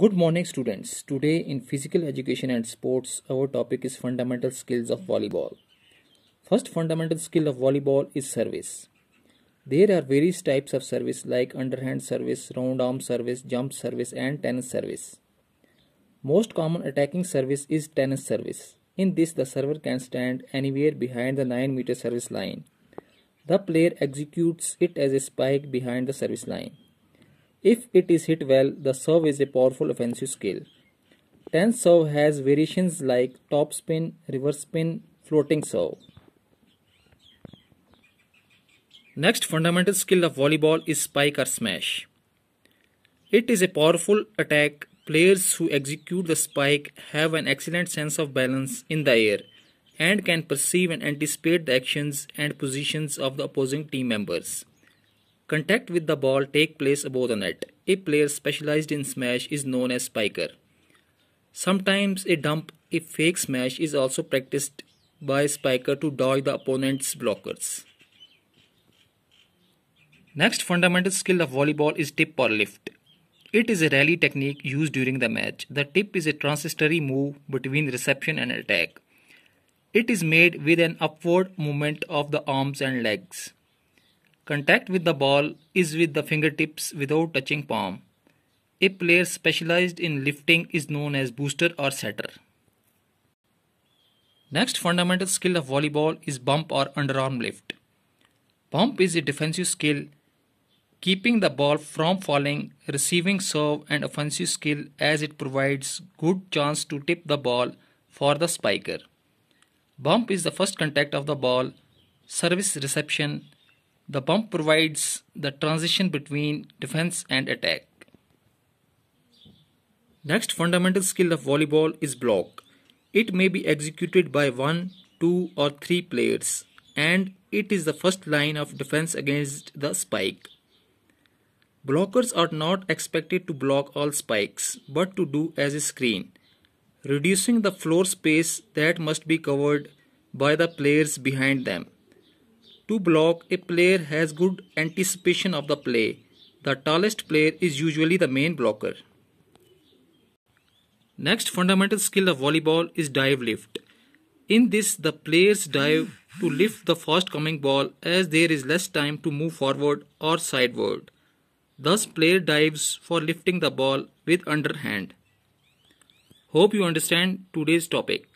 Good morning students. Today in physical education and sports our topic is fundamental skills of volleyball. First fundamental skill of volleyball is service. There are various types of service like underhand service, round arm service, jump service and tennis service. Most common attacking service is tennis service. In this the server can stand anywhere behind the 9 meter service line. The player executes it as a spike behind the service line. If it is hit well, the serve is a powerful offensive skill. Tense serve has variations like top spin, reverse spin, floating serve. Next fundamental skill of volleyball is spike or smash. It is a powerful attack. Players who execute the spike have an excellent sense of balance in the air and can perceive and anticipate the actions and positions of the opposing team members. Contact with the ball take place above the net. A player specialized in smash is known as spiker. Sometimes a dump, a fake smash is also practiced by spiker to dodge the opponent's blockers. Next fundamental skill of volleyball is tip or lift. It is a rally technique used during the match. The tip is a transitory move between reception and attack. It is made with an upward movement of the arms and legs. Contact with the ball is with the fingertips without touching palm. A player specialized in lifting is known as booster or setter. Next fundamental skill of volleyball is bump or underarm lift. Bump is a defensive skill keeping the ball from falling, receiving serve and offensive skill as it provides good chance to tip the ball for the spiker. Bump is the first contact of the ball, service reception the pump provides the transition between defense and attack. Next fundamental skill of volleyball is block. It may be executed by one, two, or three players, and it is the first line of defense against the spike. Blockers are not expected to block all spikes, but to do as a screen, reducing the floor space that must be covered by the players behind them. To block, a player has good anticipation of the play. The tallest player is usually the main blocker. Next fundamental skill of volleyball is dive lift. In this, the players dive to lift the fast coming ball as there is less time to move forward or sideward. Thus, player dives for lifting the ball with underhand. Hope you understand today's topic.